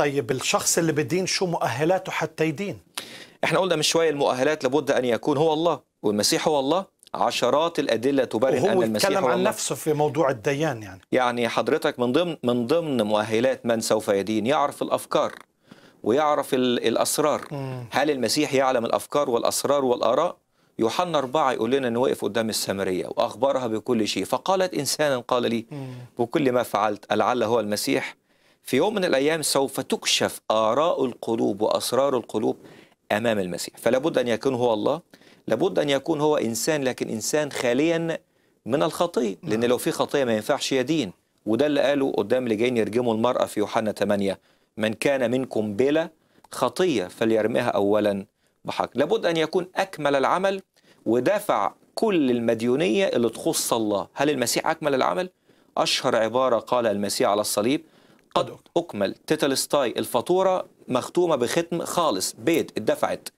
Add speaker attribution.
Speaker 1: طيب الشخص اللي بدين شو مؤهلاته حتى يدين احنا قلنا من شويه المؤهلات لابد
Speaker 2: ان يكون هو الله والمسيح هو الله عشرات الادله تبرهن ان المسيح هو الله عن نفسه
Speaker 3: في موضوع الديان يعني
Speaker 2: يعني حضرتك من ضمن من ضمن مؤهلات من سوف يدين يعرف الافكار ويعرف الاسرار مم. هل المسيح يعلم الافكار والاسرار والاراء يوحنا أربعة يقول لنا أنه وقف قدام السامرية وأخبرها بكل شيء فقالت إنسانا قال لي بكل ما فعلت ألعل هو المسيح في يوم من الأيام سوف تكشف آراء القلوب وأسرار القلوب أمام المسيح فلابد أن يكون هو الله لابد أن يكون هو إنسان لكن إنسان خاليا من الخطية نعم. لأن لو في خطية ما ينفعش يدين وده اللي قاله قدام اللي جايين يرجموا المرأة في يوحنا 8 من كان منكم بلا خطية فليرميها أولا بحق لابد أن يكون أكمل العمل ودفع كل المديونية اللي تخص الله هل المسيح أكمل العمل؟ أشهر عبارة قال المسيح على الصليب قد أكمل تيتلستاي الفاتورة مختومة بختم خالص بيت اتدفعت